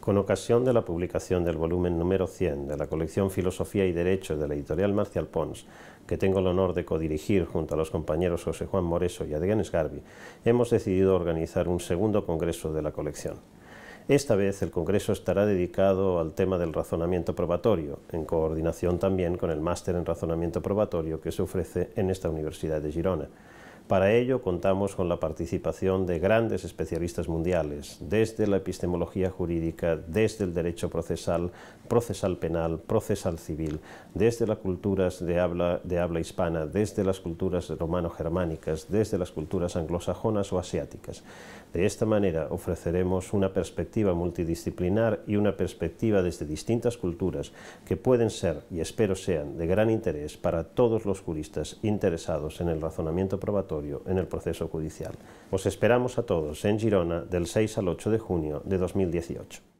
con ocasión de la publicación del volumen número 100 de la colección Filosofía y Derecho de la editorial Marcial Pons, que tengo el honor de codirigir junto a los compañeros José Juan Moreso y Adrián Esgarbi, hemos decidido organizar un segundo congreso de la colección. Esta vez el congreso estará dedicado al tema del razonamiento probatorio, en coordinación también con el máster en razonamiento probatorio que se ofrece en esta Universidad de Girona. Para ello contamos con la participación de grandes especialistas mundiales, desde la epistemología jurídica, desde el derecho procesal, procesal penal, procesal civil, desde las culturas de habla, hispana, desde las culturas romano-germánicas, desde las culturas anglosajonas o asiáticas. De esta manera ofreceremos una perspectiva multidisciplinar y una perspectiva desde distintas culturas que pueden ser, y espero sean, de gran interés para todos los juristas interesados en el razonamiento probatorio en el proceso judicial. Os esperamos a todos en Girona del 6 al 8 de junio de 2018.